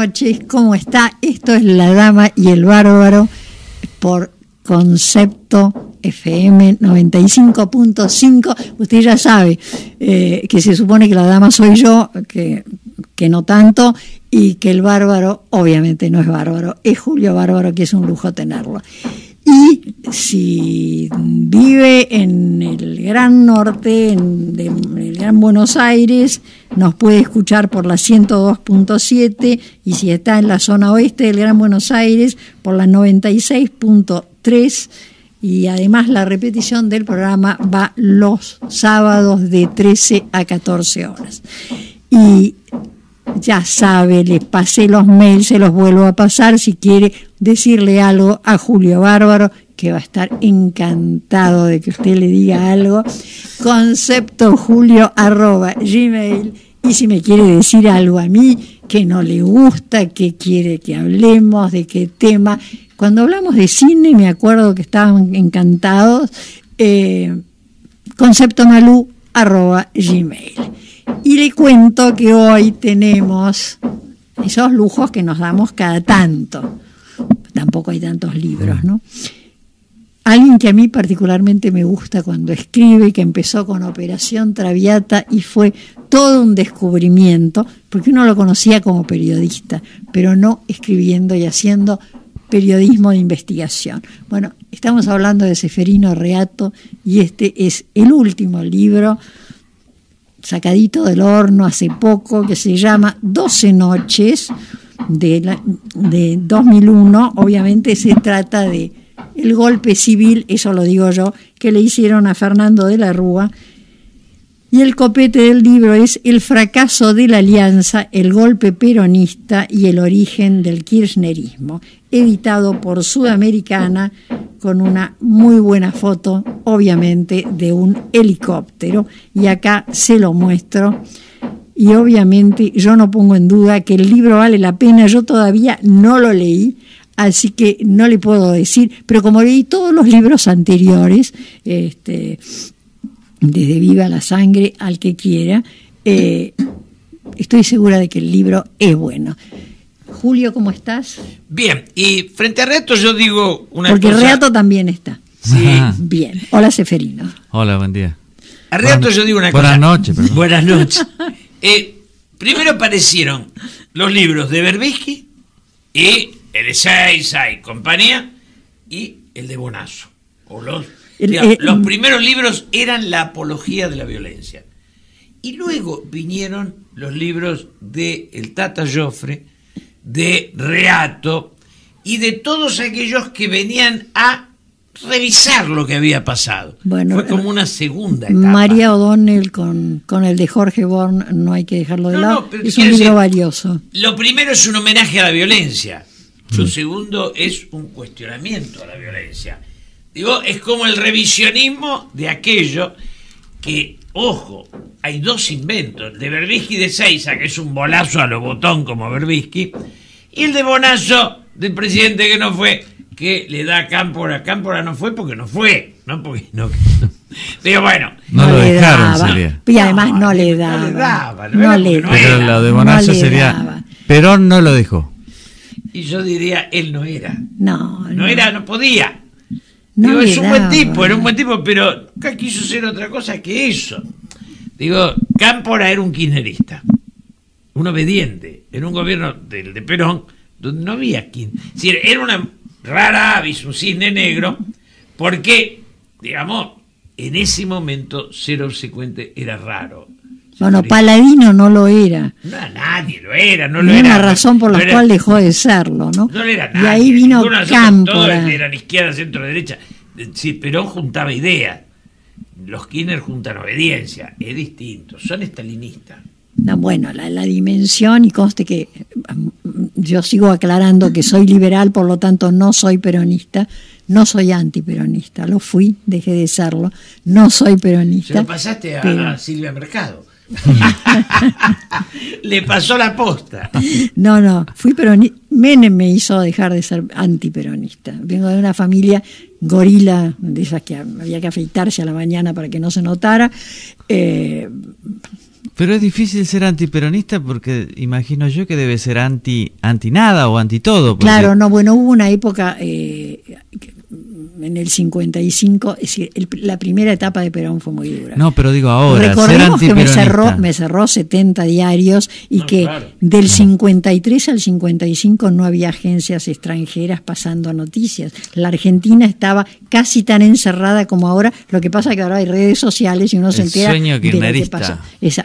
noches, ¿cómo está? Esto es La Dama y el Bárbaro por concepto FM 95.5. Usted ya sabe eh, que se supone que la dama soy yo, que, que no tanto, y que el bárbaro, obviamente no es bárbaro, es Julio Bárbaro, que es un lujo tenerlo. Y si vive en el Gran Norte, en, de, el Gran Buenos Aires, nos puede escuchar por la 102.7 y si está en la zona oeste del Gran Buenos Aires, por la 96.3 y además la repetición del programa va los sábados de 13 a 14 horas. Y ya sabe, les pasé los mails, se los vuelvo a pasar si quiere decirle algo a Julio Bárbaro, que va a estar encantado de que usted le diga algo. Concepto arroba gmail. Y si me quiere decir algo a mí que no le gusta, que quiere que hablemos, de qué tema. Cuando hablamos de cine, me acuerdo que estaban encantados. Eh, concepto malú arroba gmail. Y le cuento que hoy tenemos esos lujos que nos damos cada tanto tampoco hay tantos libros, ¿no? Alguien que a mí particularmente me gusta cuando escribe, que empezó con Operación Traviata y fue todo un descubrimiento, porque uno lo conocía como periodista, pero no escribiendo y haciendo periodismo de investigación. Bueno, estamos hablando de Seferino Reato y este es el último libro sacadito del horno hace poco que se llama Doce noches, de, de 2001, obviamente se trata de el golpe civil, eso lo digo yo, que le hicieron a Fernando de la Rúa. Y el copete del libro es El fracaso de la alianza, el golpe peronista y el origen del kirchnerismo, editado por Sudamericana con una muy buena foto, obviamente, de un helicóptero. Y acá se lo muestro y obviamente yo no pongo en duda que el libro vale la pena, yo todavía no lo leí, así que no le puedo decir, pero como leí todos los libros anteriores, este, desde Viva la Sangre al que quiera, eh, estoy segura de que el libro es bueno. Julio, ¿cómo estás? Bien, y frente a Reato yo digo una Porque Reato también está. Sí. Bien. Hola, Seferino. Hola, buen día. A Reato yo digo una cosa. buenas noches. Buenas noches. Eh, primero aparecieron los libros de Berbisky y el de y compañía y el de Bonazo. los, eh, los primeros libros eran la apología de la violencia. Y luego vinieron los libros de El Tata Joffre, de Reato y de todos aquellos que venían a revisar lo que había pasado. Fue como una segunda etapa. María O'Donnell con, el de Jorge Born, no hay que dejarlo de lado, es un libro valioso. Lo primero es un homenaje a la violencia, lo segundo es un cuestionamiento a la violencia. Digo, es como el revisionismo de aquello que, ojo, hay dos inventos, el de Berbisky de Seiza, que es un bolazo a lo botón como Berbisky, y el de Bonazo del presidente que no fue, que le da Cámpora. Cámpora no fue porque no fue, no porque no. bueno. lo dejaron, sería. Y además no, le daba. No le daba. No Pero la de sería. Perón no lo dejó. Y yo diría, él no era. No. No, era, no podía. Digo, es un buen tipo, era un buen tipo, pero nunca quiso ser otra cosa que eso. Digo, Cámpora era un kirchnerista, un obediente, en un gobierno del de Perón, donde no había quien. era una rara avis, un cisne negro, porque, digamos, en ese momento ser obsecuente era raro. Bueno, Paladino no lo era. No, nadie lo era, no lo era. una razón por la cual dejó de serlo, ¿no? No lo era nadie. Y ahí vino Cámpora. Todos eran izquierda, centro, derecha. Sí, Perón juntaba ideas. Los Kirchner juntan obediencia. Es distinto. Son estalinistas. No, bueno, la, la dimensión, y conste que yo sigo aclarando que soy liberal, por lo tanto no soy peronista, no soy antiperonista, lo fui, dejé de serlo, no soy peronista. Se lo pasaste a, Silvia Mercado. Le pasó la posta. No, no, fui peronista. Menem me hizo dejar de ser antiperonista. Vengo de una familia gorila, de esas que había que afeitarse a la mañana para que no se notara. Eh, pero es difícil ser antiperonista porque imagino yo que debe ser anti, anti nada o anti todo. Claro, no, bueno, hubo una época, eh, en el 55, es la primera etapa de Perón fue muy dura. No, pero digo ahora. Recordemos que me cerró, me cerró 70 diarios y que del 53 al 55 no había agencias extranjeras pasando noticias. La Argentina estaba casi tan encerrada como ahora, lo que pasa es que ahora hay redes sociales y uno se entera de lo que pasa.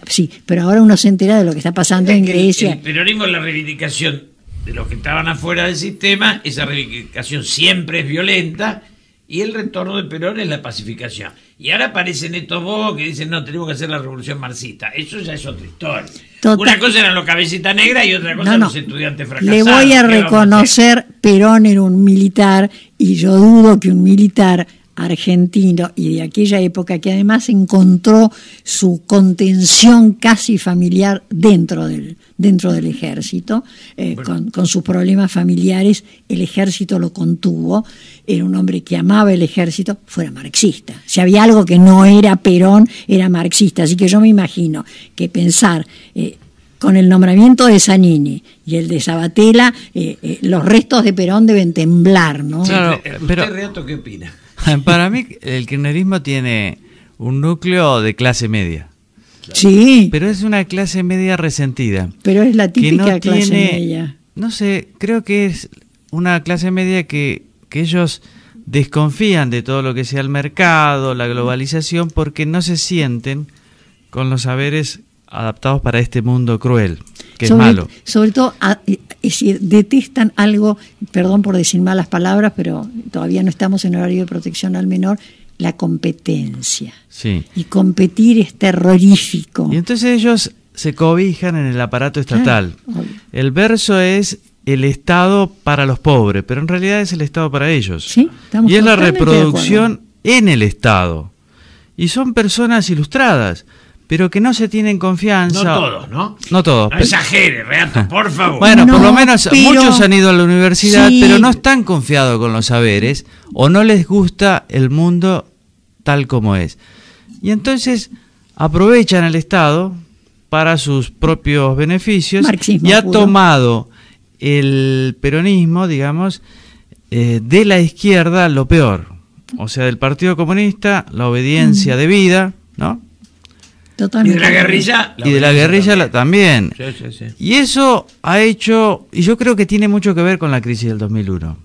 sí, pero ahora uno se entera de lo que está pasando en Grecia. El, el peronismo la reivindicación de los que estaban afuera del sistema, esa reivindicación siempre es violenta y el retorno de Perón es la pacificación. Y ahora aparecen estos bobos que dicen, no, tenemos que hacer la revolución marxista. Eso ya es otra historia. Una cosa eran los cabecitas negras y otra cosa los estudiantes fracasados. Le voy a reconocer, Perón era un militar y yo dudo que un militar argentino y de aquella época que además encontró su contención casi familiar dentro del, dentro del ejército, eh, con, con, sus problemas familiares, el ejército lo contuvo, era un hombre que amaba el ejército, fuera marxista. Si había algo que no era Perón, era marxista. Así que yo me imagino que pensar... Eh, con el nombramiento de Zanini y el de Sabatella, eh, los restos de Perón deben temblar, ¿no? pero, ¿Usted, Reato, qué opina? Para mí, el kirchnerismo tiene un núcleo de clase media. Sí. Pero es una clase media resentida. Pero es la típica clase media. No sé, creo que es una clase media que, que ellos desconfían de todo lo que sea el mercado, la globalización, porque no se sienten con los saberes adaptados para este mundo cruel sobre, todo, ah, detestan algo, perdón por decir malas palabras, pero todavía no estamos en horario de protección al menor, la competencia. Sí. Y competir es terrorífico. Y entonces ellos se cobijan en el aparato estatal. el verso es el Estado para los pobres, pero en realidad es el Estado para ellos. Sí, y es la reproducción en el Estado. Y son personas ilustradas pero que no se tienen confianza. No todos, ¿no? No todos. No exagere, Reato, por favor. Bueno, por lo menos muchos han ido a la universidad, pero no están confiados con los saberes o no les gusta el mundo tal como es. Y entonces aprovechan el Estado para sus propios beneficios y ha tomado el peronismo, digamos, eh, de la izquierda lo peor. O sea, del Partido Comunista, la obediencia mm. de vida, ¿no? Y de la guerrilla. también. Y eso ha hecho, y yo creo que tiene mucho que ver con la crisis del 2001.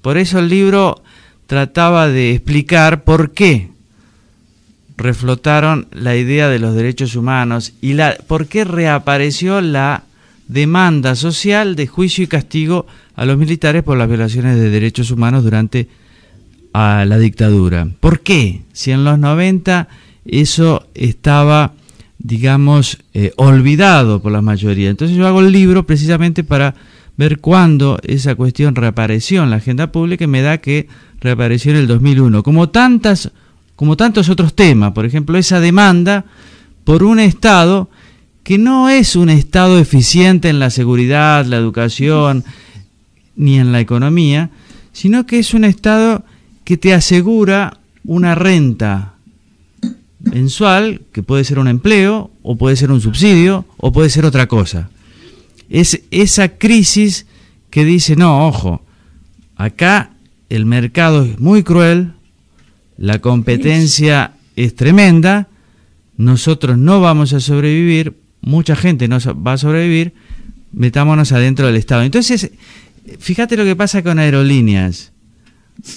Por eso el libro trataba de explicar por qué reflotaron la idea de los derechos humanos y la, por qué reapareció la demanda social de juicio y castigo a los militares por las violaciones de derechos humanos durante a la dictadura. ¿Por qué? Si en los 90 eso estaba, digamos, eh, olvidado por la mayoría. Entonces yo hago el libro precisamente para ver cuándo esa cuestión reapareció en la agenda pública y me da que reapareció en el 2001. Como, tantas, como tantos otros temas, por ejemplo, esa demanda por un Estado que no es un Estado eficiente en la seguridad, la educación, ni en la economía, sino que es un Estado que te asegura una renta mensual, que puede ser un empleo, o puede ser un subsidio, o puede ser otra cosa. Es esa crisis que dice, no, ojo, acá el mercado es muy cruel, la competencia es tremenda, nosotros no vamos a sobrevivir, mucha gente no va a sobrevivir, metámonos adentro del Estado. Entonces, fíjate lo que pasa con aerolíneas.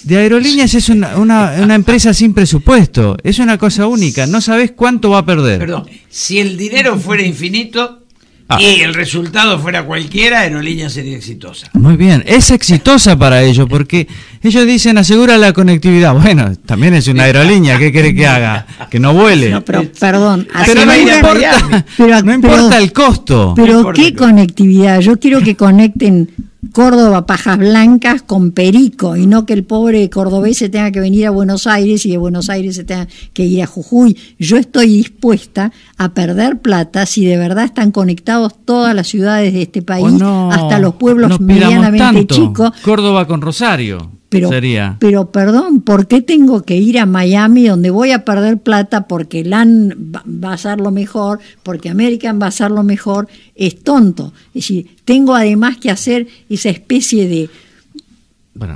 De aerolíneas es una, empresa sin presupuesto, es una cosa única, no sabes cuánto va a perder. Perdón, si el dinero fuera infinito ah. y el resultado fuera cualquiera, aerolínea sería exitosa. Muy bien, es exitosa para ellos porque ellos dicen asegura la conectividad. Bueno, también es una aerolínea, ¿qué quiere que haga? Que no vuele. No, pero perdón, pero no, importa, no importa, el costo. Pero ¿qué conectividad? Yo quiero que conecten Córdoba pajas blancas con perico y no que el pobre cordobés se tenga que venir a Buenos Aires y de Buenos Aires se tenga que ir a Jujuy. Yo estoy dispuesta a perder plata si de verdad están conectados todas las ciudades de este país, hasta los pueblos medianamente chicos. Córdoba con Rosario. Pero, pero perdón, ¿por qué tengo que ir a Miami donde voy a perder plata porque LAN va a ser lo mejor, porque American va a ser lo mejor? Es tonto. Es decir, tengo además que hacer esa especie de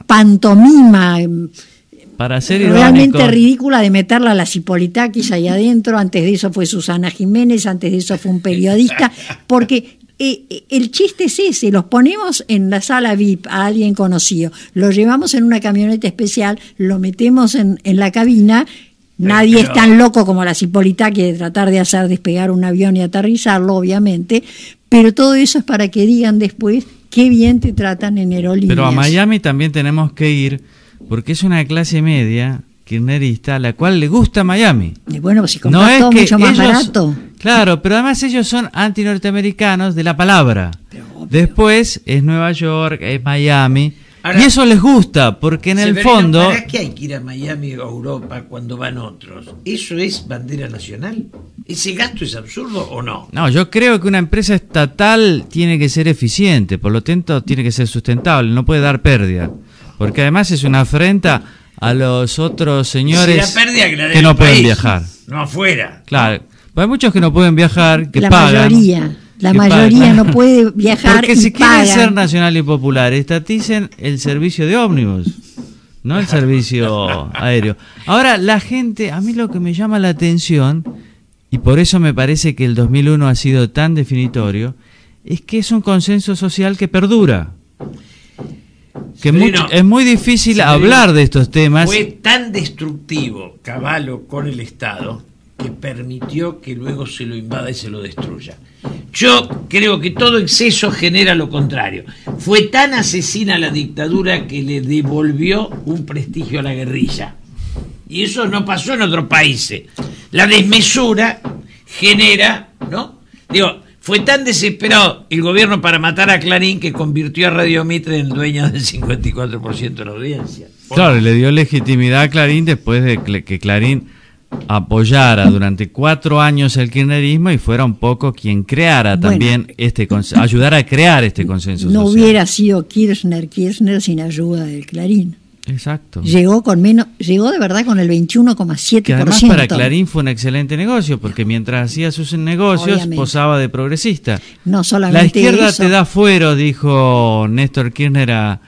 pantomima para realmente ridícula de meterla a la Cipolitaquis ahí adentro. Antes de eso fue Susana Jiménez, antes de eso fue un periodista, porque el chiste es ese, los ponemos en la sala VIP a alguien conocido, lo llevamos en una camioneta especial, lo metemos en, la cabina Nadie es tan loco como la Cipolita que de tratar de hacer despegar un avión y aterrizarlo, obviamente, pero todo eso es para que digan después qué bien te tratan en aerolíneas. Pero a Miami también tenemos que ir porque es una clase media kirnerista a la cual le gusta Miami. bueno, pues si compras mucho más barato. Claro, pero además ellos son anti-norteamericanos de la palabra. Después es Nueva York, es Miami. y eso les gusta, porque en el fondo. ¿Para qué hay que ir a Miami o a Europa cuando van otros? ¿Eso es bandera nacional? ¿Ese gasto es absurdo o no? No, yo creo que una empresa estatal tiene que ser eficiente, por lo tanto, tiene que ser sustentable, no puede dar pérdida. Porque además es una afrenta a los otros señores que, no pueden viajar. No afuera. Claro, hay muchos que no pueden viajar, que la Mayoría, la mayoría no puede viajar. Porque si quieren ser nacional y popular, estaticen el servicio de ómnibus, no el servicio aéreo. Ahora, la gente, a mí lo que me llama la atención, y por eso me parece que el 2001 ha sido tan definitorio, es que es un consenso social que perdura. Que es muy difícil hablar de estos temas. Fue tan destructivo Caballo con el Estado que permitió que luego se lo invada y se lo destruya. Yo creo que todo exceso genera lo contrario. Fue tan asesina la dictadura que le devolvió un prestigio a la guerrilla. Y eso no pasó en otros países. La desmesura genera, ¿no? Digo, fue tan desesperado el gobierno para matar a Clarín que convirtió a Radio Mitre en dueño del 54% de la audiencia. Claro, le dio legitimidad a Clarín después de que Clarín apoyara durante cuatro años el kirchnerismo y fuera un poco quien creara también este ayudara a crear este consenso no hubiera sido Kirchner Kirchner sin ayuda del Clarín Exacto. Llegó con menos, llegó de verdad con el 21,7%. Que además para Clarín fue un excelente negocio porque mientras hacía sus negocios posaba de progresista. No solamente La izquierda te da fuero, dijo Néstor Kirchner a,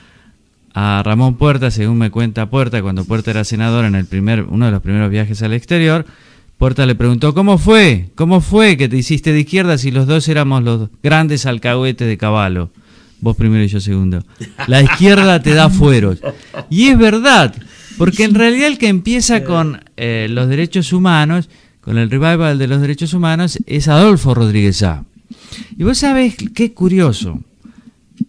a Ramón Puerta, según me cuenta Puerta, cuando Puerta era senador en el primer, uno de los primeros viajes al exterior, Puerta le preguntó, ¿cómo fue? ¿Cómo fue que te hiciste de izquierda si los dos éramos los grandes alcahuetes de caballo? Vos primero y yo segundo. La izquierda te da fueros. Y es verdad, porque en realidad el que empieza con eh, los derechos humanos, con el revival de los derechos humanos, es Adolfo Rodríguez A. Y vos sabés qué curioso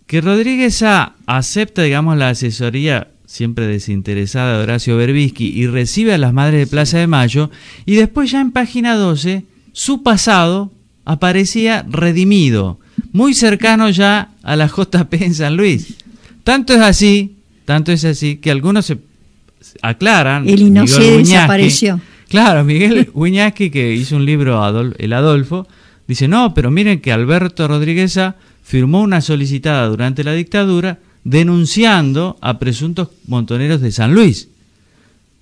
que Rodríguez A acepta, digamos, la asesoría siempre desinteresada de Horacio Berbisky y recibe a las madres de Plaza de Mayo, y después ya en página 12, su pasado aparecía redimido, muy cercano ya a la JP en San Luis. Tanto es así, tanto es así, que algunos se aclaran. El inocente desapareció. Claro, Miguel Uñasqui, que hizo un libro, El Adolfo, dice, no, pero miren que Alberto Rodríguez A firmó una solicitada durante la dictadura denunciando a presuntos montoneros de San Luis.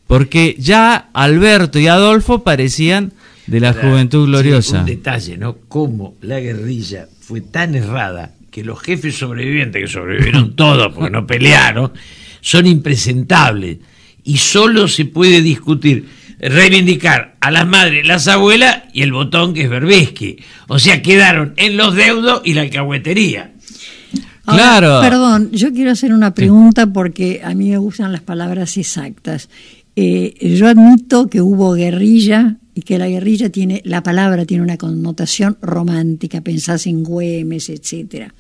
Porque ya Alberto y Adolfo parecían de la juventud gloriosa. un detalle, ¿no? Cómo la guerrilla fue tan errada que los jefes sobrevivientes, que sobrevivieron todos porque no pelearon, son impresentables y solo se puede discutir reivindicar a las madres, las abuelas y el botón que es Berbisky. O sea, quedaron en los deudos y la alcahuetería. claro. Perdón, yo quiero hacer una pregunta porque a mí me gustan las palabras exactas. Eh, yo admito que hubo guerrilla y que la guerrilla tiene, la palabra tiene una connotación romántica, pensás en Güemes, etcétera.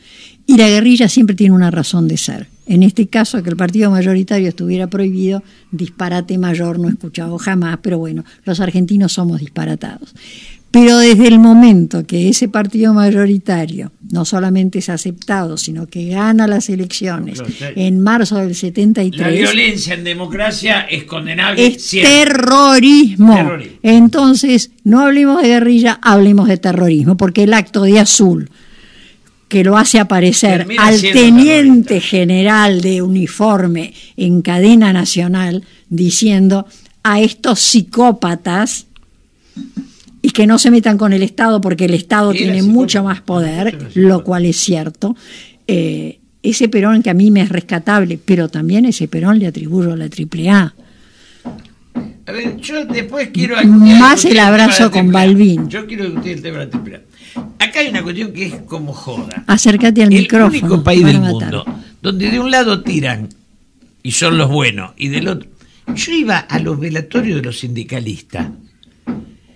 Y la guerrilla siempre tiene una razón de ser. En este caso, que el partido mayoritario estuviera prohibido, disparate mayor no he escuchado jamás, pero bueno, los argentinos somos disparatados. Pero desde el momento que ese partido mayoritario no solamente es aceptado, sino que gana las elecciones en marzo del 73. La violencia en democracia es condenable. Es terrorismo. Entonces, no hablemos de guerrilla, hablemos de terrorismo, porque el acto de azul que lo hace aparecer al teniente general de uniforme en cadena nacional diciendo a estos psicópatas y que no se metan con el Estado porque el Estado tiene mucho más poder, lo cual es cierto. Eh, ese Perón que a mí me es rescatable, pero también ese Perón le atribuyo la AAA. A después quiero... Más el abrazo con Balbín. Yo quiero que el tema de la AAA. Acá hay una cuestión que es como joda. Acércate al micrófono. El único país del mundo donde de un lado tiran y son los buenos y del otro. Yo iba a los velatorios de los sindicalistas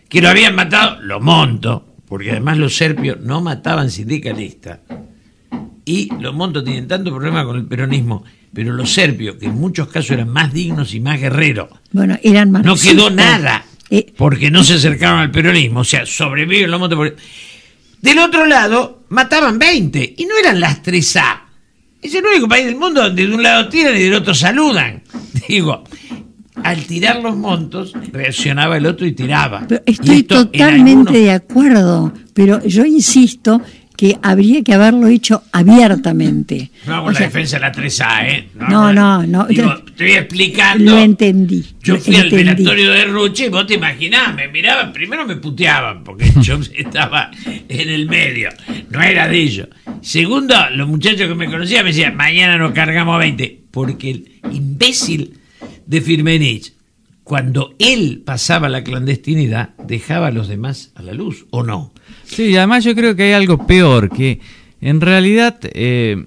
que lo habían matado, lo monto, porque además los serpios no mataban sindicalistas. Y los montos tienen tanto problema con el peronismo, pero los serpios, que en muchos casos eran más dignos y más guerreros, bueno, eran más. no quedó nada, eh, porque no se acercaron al peronismo, o sea, sobreviven los montos. Del otro lado, mataban 20 y no eran las 3A. Es el único país del mundo donde de un lado tiran y del otro saludan. Digo, al tirar los montos, reaccionaba el otro y tiraba. estoy totalmente de acuerdo, pero yo insisto que habría que haberlo hecho abiertamente. No hago la defensa de la 3A, ¿eh? No, no, no. estoy explicando. Lo entendí. Yo fui al velatorio de Ruche y vos te imaginás, me miraban, primero me puteaban porque yo estaba en el medio, no era de ellos. Segundo, los muchachos que me conocían me decían, mañana nos cargamos 20, porque el imbécil de Firmenich cuando él pasaba la clandestinidad, dejaba a los demás a la luz, ¿o no? Sí, además yo creo que hay algo peor, que en realidad eh,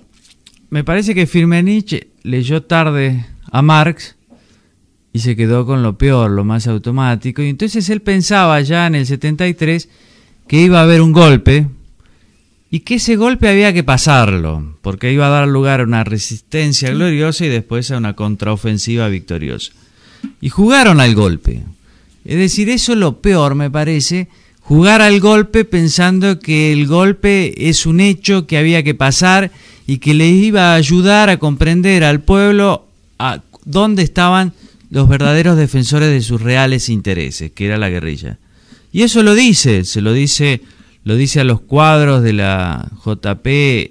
me parece que Firmenich leyó tarde a Marx y se quedó con lo peor, lo más automático, y entonces él pensaba ya en el 73 que iba a haber un golpe y que ese golpe había que pasarlo, porque iba a dar lugar a una resistencia gloriosa y después a una contraofensiva victoriosa. Y jugaron al golpe. Es decir, eso es lo peor, me parece, jugar al golpe pensando que el golpe es un hecho que había que pasar y que le iba a ayudar a comprender al pueblo a dónde estaban los verdaderos defensores de sus reales intereses, que era la guerrilla. Y eso lo dice, se lo dice, lo dice a los cuadros de la JP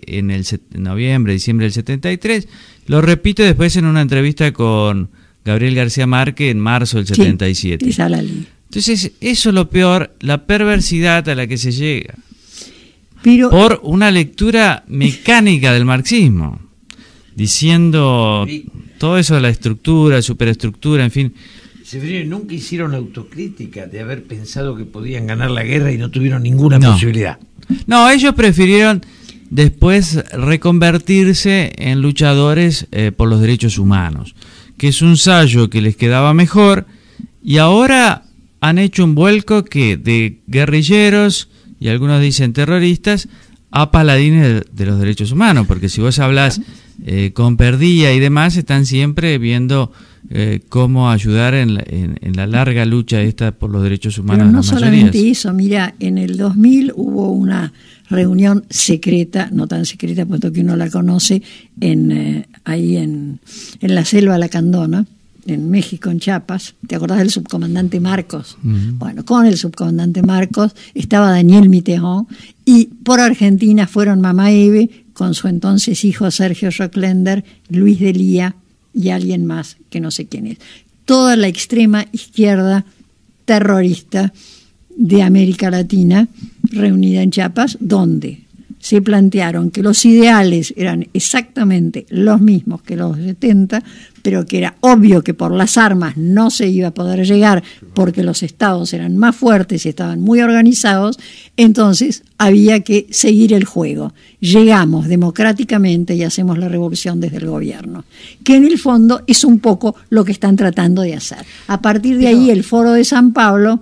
en el noviembre, diciembre del 73, lo repite después en una entrevista con Gabriel García Márquez en marzo del sí, 77. Entonces, eso es lo peor, la perversidad a la que se llega. Pero, por una lectura mecánica del marxismo, diciendo todo eso de la estructura, superestructura, en fin. Severino, nunca hicieron autocrítica de haber pensado que podían ganar la guerra y no tuvieron ninguna posibilidad. No, ellos prefirieron después reconvertirse en luchadores eh, por los derechos humanos, que es un sallo que les quedaba mejor y ahora han hecho un vuelco que de guerrilleros y algunos dicen terroristas a paladines de, los derechos humanos, porque si vos hablas eh, con perdida y demás, están siempre viendo eh, cómo ayudar en la, larga lucha esta por los derechos humanos. no solamente eso, mira, en el 2000 hubo una reunión secreta, no tan secreta puesto que uno la conoce, en, eh, ahí en, la selva La Candona en México, en Chiapas. ¿Te acordás del subcomandante Marcos? Bueno, con el subcomandante Marcos estaba Daniel Mitejón y por Argentina fueron Mamá Eve con su entonces hijo Sergio Rocklender, Luis Lía y alguien más que no sé quién es. Toda la extrema izquierda terrorista de América Latina reunida en Chiapas, ¿dónde? se plantearon que los ideales eran exactamente los mismos que los 70, pero que era obvio que por las armas no se iba a poder llegar porque los estados eran más fuertes y estaban muy organizados, entonces había que seguir el juego. Llegamos democráticamente y hacemos la revolución desde el gobierno, que en el fondo es un poco lo que están tratando de hacer. A partir de ahí el foro de San Pablo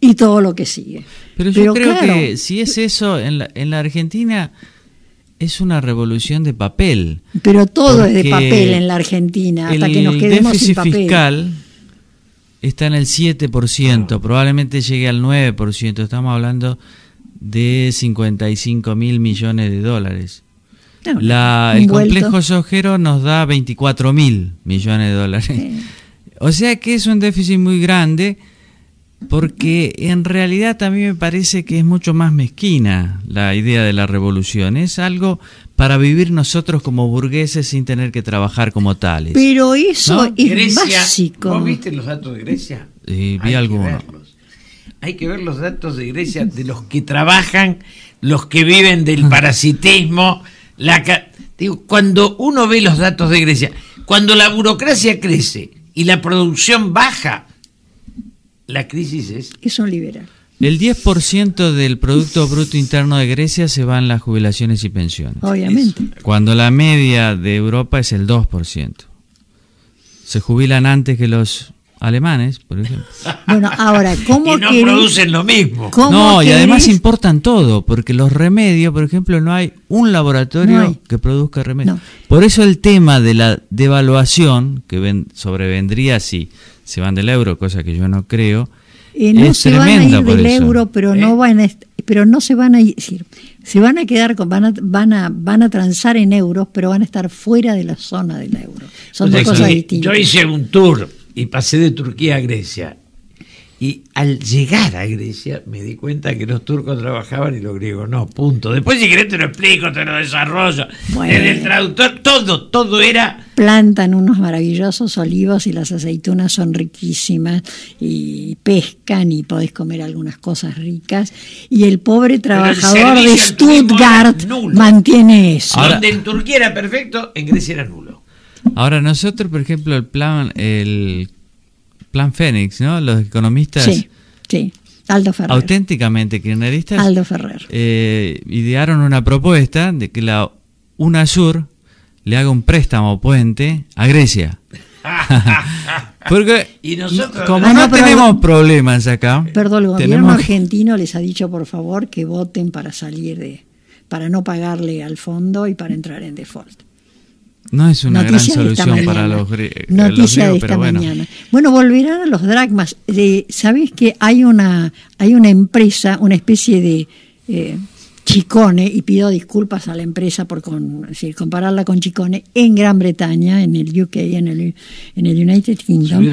y todo lo que sigue. Pero yo creo que si es eso, en la, en la Argentina es una revolución de papel. Pero todo es de papel en la Argentina, hasta que nos quedemos sin papel. fiscal está en el 7%, probablemente llegue al 9%, estamos hablando de 55 mil millones de dólares. Ah, la, el complejo sojero nos da 24 mil millones de dólares. O sea que es un déficit muy grande porque en realidad también me parece que es mucho más mezquina la idea de la revolución. Es algo para vivir nosotros como burgueses sin tener que trabajar como tales. Pero eso es básico. ¿Vos viste los datos de Grecia? Sí, vi algunos. Hay que ver los datos de Grecia de los que trabajan, los que viven del ah. parasitismo. La, cuando uno ve los datos de Grecia, cuando la burocracia crece y la producción baja, la crisis es... Que son liberales. El 10% del Producto Bruto Interno de Grecia se va en las jubilaciones y pensiones. Obviamente. Cuando la media de Europa es el 2%. Se jubilan antes que los alemanes, por ejemplo. Bueno, ahora, ¿cómo que...? no producen lo mismo. No, y además importan todo, porque los remedios, por ejemplo, no hay un laboratorio que produzca remedios. Por eso el tema de la devaluación, que ven, sobrevendría si se van del euro, cosa que yo no creo. Eh, no se van a ir del euro, pero no eh. van pero no se van a ir, decir, se van a quedar con, van a, van a, van a transar en euros, pero van a estar fuera de la zona del euro. Son dos cosas distintas. Yo hice un tour y pasé de Turquía a Grecia y al llegar a Grecia me di cuenta que los turcos trabajaban y los griegos no, punto. Después si querés te lo explico, te lo desarrollo. en el traductor todo, todo era... Plantan unos maravillosos olivos y las aceitunas son riquísimas y pescan y podés comer algunas cosas ricas. Y el pobre trabajador de Stuttgart mantiene eso. Donde en Turquía era perfecto, en Grecia era nulo. Ahora nosotros, por ejemplo, el plan, el Plan Fénix, ¿no? Los economistas. Sí, sí. Aldo Ferrer. Auténticamente kirchneristas. Aldo Ferrer. Eh, idearon una propuesta de que la UNASUR le haga un préstamo puente a Grecia. Porque y nosotros, como ah, no, no tenemos problemas acá. Perdón, el gobierno argentino les ha dicho por favor que voten para salir de, para no pagarle al fondo y para entrar en default. No es una gran solución para los, eh, griegos. Noticia de esta mañana. Bueno, volverán a los dragmas. Eh, que hay una, hay una empresa, una especie de eh, Chicone, y pido disculpas a la empresa por compararla con Chicone, en Gran Bretaña, en el UK, en el, en el United Kingdom.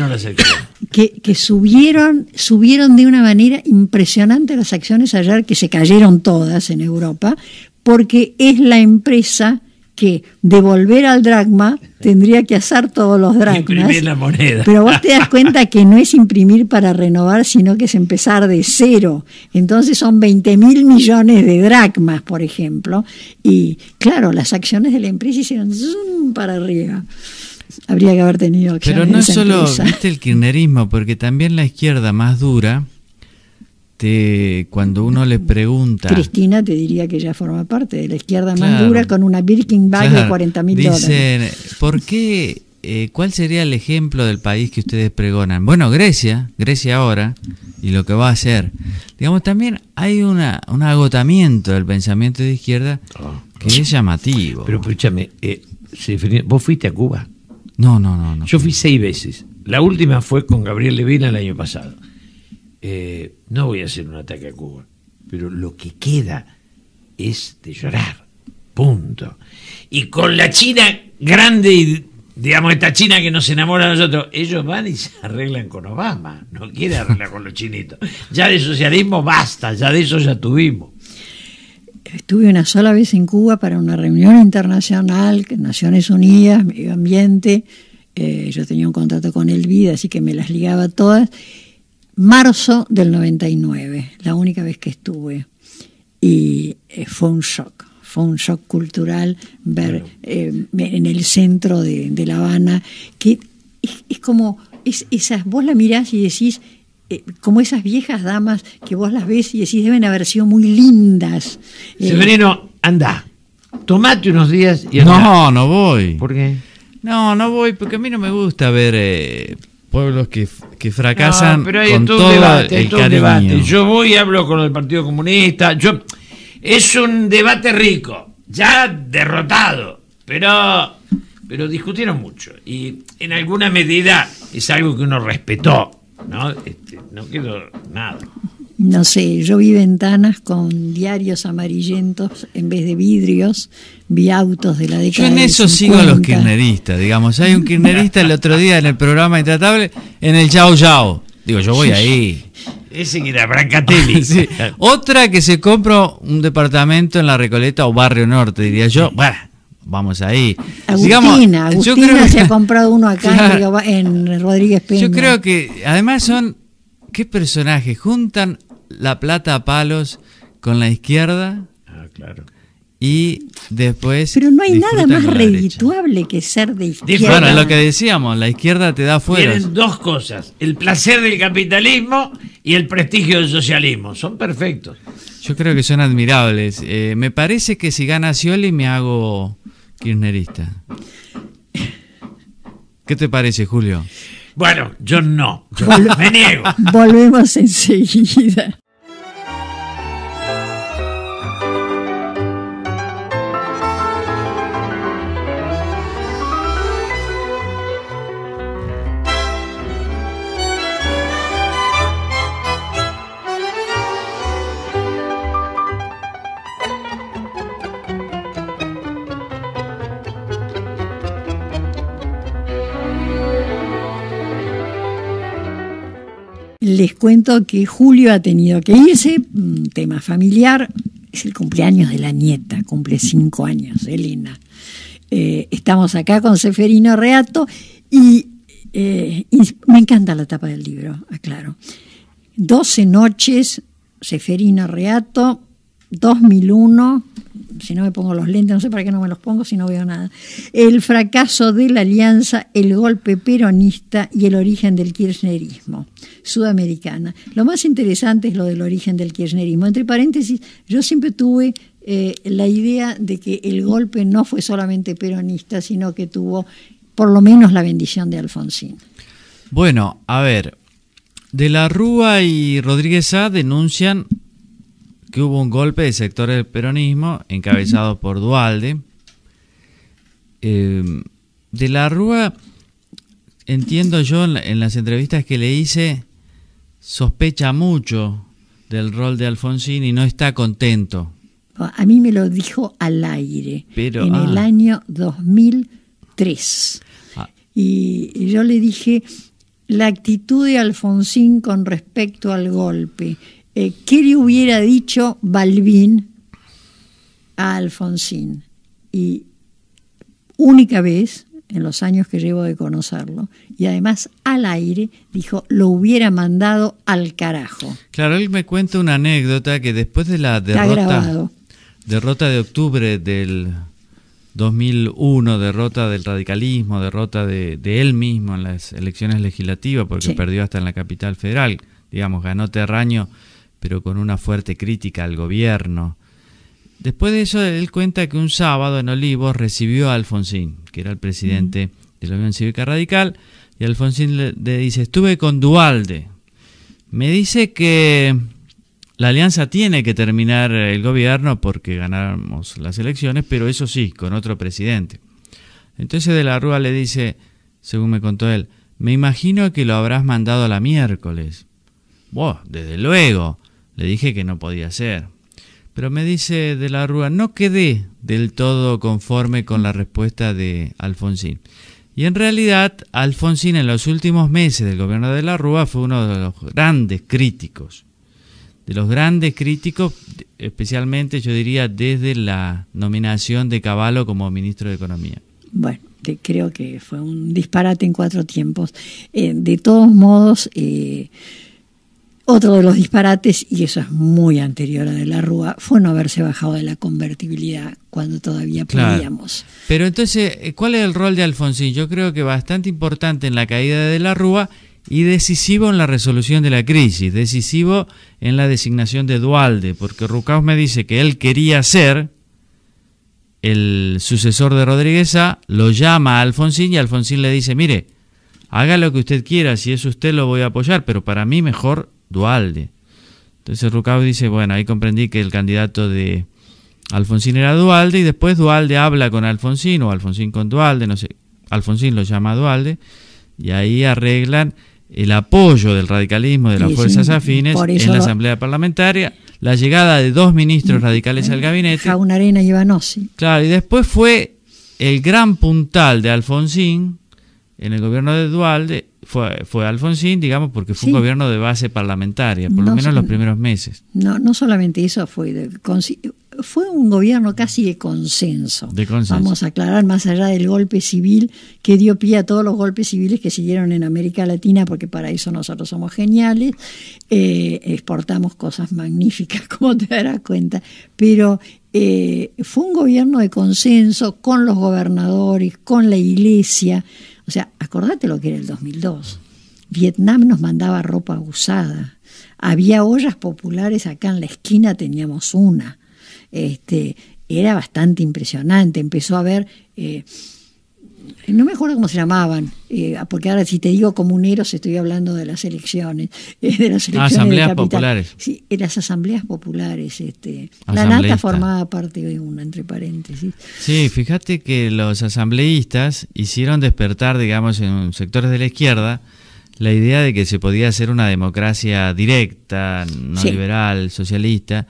Que, subieron, subieron de una manera impresionante las acciones ayer, que se cayeron todas en Europa, porque es la empresa que devolver al dracma tendría que hacer todos los dracmas. Imprimir la moneda. Pero vos te das cuenta que no es imprimir para renovar, sino que es empezar de cero. Entonces son 20 mil millones de dracmas, por ejemplo. Y claro, las acciones de la empresa hicieron para arriba. Habría que haber tenido acciones Pero no es solo viste el kirchnerismo, porque también la izquierda más dura este, cuando uno le pregunta. Cristina te diría que ya forma parte de la izquierda más dura con una Birkin bag de 40 mil dólares. ¿por qué? Eh, ¿Cuál sería el ejemplo del país que ustedes pregonan? Bueno, Grecia, Grecia ahora, y lo que va a hacer. Digamos, también hay una, un agotamiento del pensamiento de izquierda que es llamativo. Pero escúchame, eh, ¿vos fuiste a Cuba? No, no, no, no. Yo fui seis veces. La última fue con Gabriel Levina el año pasado. Eh, no voy a hacer un ataque a Cuba, pero lo que queda es de llorar, punto. Y con la China grande digamos, esta China que nos enamora a nosotros, ellos van y se arreglan con Obama, no quiere arreglar con los chinitos. Ya de socialismo basta, ya de eso ya tuvimos. Estuve una sola vez en Cuba para una reunión internacional, Naciones Unidas, Medio Ambiente. Eh, yo tenía un contrato con Elvida, así que me las ligaba todas marzo del 99, la única vez que estuve. Y eh, fue un shock, fue un shock cultural ver eh, en el centro de, La Habana, que es, como, es, esas, vos la mirás y decís, eh, como esas viejas damas que vos las ves y decís deben haber sido muy lindas. Severino, anda, tomate unos días y No, no voy. ¿Por qué? No, no voy porque a mí no me gusta ver pueblos que, fracasan pero con todo, el debate. Yo voy y hablo con el Partido Comunista. Yo es un debate rico, ya derrotado, pero pero discutieron mucho y en alguna medida es algo que uno respetó, ¿no? Este, no quedó nada no sé, yo vi ventanas con diarios amarillentos en vez de vidrios, vi autos de la década Yo en eso sigo a los kirchneristas, digamos. Hay un kirchnerista el otro día en el programa Intratable, en el Yao Yao. Digo, yo voy ahí. Ese que era Brancatelli. Otra que se compró un departamento en la Recoleta o Barrio Norte, diría yo. Bueno, vamos ahí. Agustina, digamos, se ha comprado uno acá en Rodríguez Peña. Yo creo que además son qué personajes juntan la plata a palos con la izquierda. Ah, claro. Y después. Pero no hay nada más redituable que ser de izquierda. Bueno, lo que decíamos, la izquierda te da fuera. Tienen dos cosas: el placer del capitalismo y el prestigio del socialismo. Son perfectos. Yo creo que son admirables. Eh, me parece que si gana Scioli me hago kirchnerista. ¿Qué te parece, Julio? Bueno, yo no. Yo me niego. Volvemos enseguida. les cuento que Julio ha tenido que irse, tema familiar, es el cumpleaños de la nieta, cumple cinco años, Elena. Eh, estamos acá con Seferino Reato y, eh, me encanta la tapa del libro, aclaro. Doce noches, Seferino Reato, 2001, si no me pongo los lentes, no sé para qué no me los pongo si no veo nada, el fracaso de la alianza, el golpe peronista y el origen del kirchnerismo sudamericana. Lo más interesante es lo del origen del kirchnerismo. Entre paréntesis, yo siempre tuve eh, la idea de que el golpe no fue solamente peronista, sino que tuvo por lo menos la bendición de Alfonsín. Bueno, a ver, de la Rúa y Rodríguez A denuncian que hubo un golpe de sector del peronismo encabezado por Dualde. Eh, de la Rúa, entiendo yo en, las entrevistas que le hice, sospecha mucho del rol de Alfonsín y no está contento. A mí me lo dijo al aire, en el ah. año 2003. Ah. Y yo le dije la actitud de Alfonsín con respecto al golpe eh, ¿qué le hubiera dicho Balbín a Alfonsín? Y única vez, en los años que llevo de conocerlo, y además al aire, dijo, lo hubiera mandado al carajo. Claro, él me cuenta una anécdota que después de la derrota, derrota de octubre del 2001, derrota del radicalismo, derrota de, él mismo en las elecciones legislativas, porque perdió hasta en la capital federal, digamos, ganó Terraño pero con una fuerte crítica al gobierno. Después de eso, él cuenta que un sábado en Olivos recibió a Alfonsín, que era el presidente de la Unión Cívica Radical, y Alfonsín le, dice, estuve con Dualde. Me dice que la alianza tiene que terminar el gobierno porque ganamos las elecciones, pero eso sí, con otro presidente. Entonces de la Rúa le dice, según me contó él, me imagino que lo habrás mandado a la miércoles. Vos, desde luego. Le dije que no podía ser. Pero me dice de la Rúa, no quedé del todo conforme con la respuesta de Alfonsín. Y en realidad, Alfonsín en los últimos meses del gobierno de la Rúa fue uno de los grandes críticos. De los grandes críticos, especialmente yo diría desde la nominación de Caballo como ministro de Economía. Bueno, creo que fue un disparate en cuatro tiempos. Eh, de todos modos, eh, otro de los disparates, y eso es muy anterior a De la Rúa, fue no haberse bajado de la convertibilidad cuando todavía Pero entonces, eh, ¿cuál es el rol de Alfonsín? Yo creo que bastante importante en la caída de De la Rúa y decisivo en la resolución de la crisis, decisivo en la designación de Dualde, porque Rucaus me dice que él quería ser el sucesor de Rodríguez A, lo llama a Alfonsín y Alfonsín le dice, mire, haga lo que usted quiera, si es usted lo voy a apoyar, pero para mí mejor Dualde. Entonces Rucao dice, bueno, ahí comprendí que el candidato de Alfonsín era Dualde y después Dualde habla con Alfonsín o Alfonsín con Dualde, no sé, Alfonsín lo llama Dualde y ahí arreglan el apoyo del radicalismo de las fuerzas afines en la Asamblea Parlamentaria, la llegada de dos ministros mm, radicales al eh, gabinete. una Arena y Claro, y después fue el gran puntal de Alfonsín en el gobierno de Dualde fue, fue Alfonsín, digamos, porque fue un gobierno de base parlamentaria, por lo menos los primeros meses. No, no solamente eso fue, fue un gobierno casi de consenso. Vamos a aclarar, más allá del golpe civil que dio pie a todos los golpes civiles que siguieron en América Latina, porque para eso nosotros somos geniales, eh, exportamos cosas magníficas, como te darás cuenta, pero eh, fue un gobierno de consenso con los gobernadores, con la iglesia. O sea, acordate lo que era el 2002. Vietnam nos mandaba ropa usada. Había ollas populares acá en la esquina, teníamos una. Este, era bastante impresionante. Empezó a haber eh, no me acuerdo cómo se llamaban, eh, porque ahora si te digo comuneros estoy hablando de las elecciones, eh, de las elecciones asambleas populares. Sí, en las asambleas populares. Este, la nata formaba parte de una, entre paréntesis. Sí, fíjate que los asambleístas hicieron despertar, digamos, en sectores de la izquierda, la idea de que se podía hacer una democracia directa, no liberal, socialista.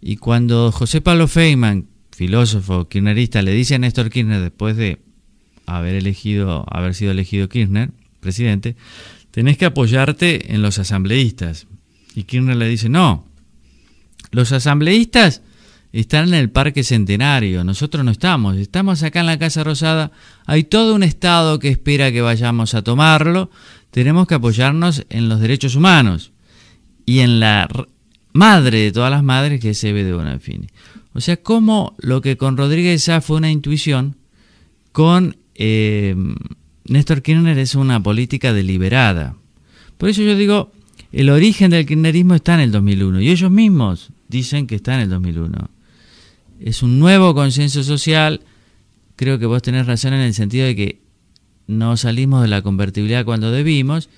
Y cuando José Pablo Feynman, filósofo kirchnerista, le dice a Néstor Kirchner después de haber elegido, haber sido elegido Kirchner, presidente, tenés que apoyarte en los asambleístas. Y Kirchner le dice, no, los asambleístas están en el Parque Centenario, nosotros no estamos, estamos acá en la Casa Rosada, hay todo un Estado que espera que vayamos a tomarlo, tenemos que apoyarnos en los derechos humanos y en la madre de todas las madres que es ve de Bonafini. O sea, como lo que con Rodríguez Sá fue una intuición, con eh, Néstor Kirchner es una política deliberada. Por eso yo digo, el origen del kirchnerismo está en el 2001 y ellos mismos dicen que está en el 2001. Es un nuevo consenso social. Creo que vos tenés razón en el sentido de que no salimos de la convertibilidad cuando debimos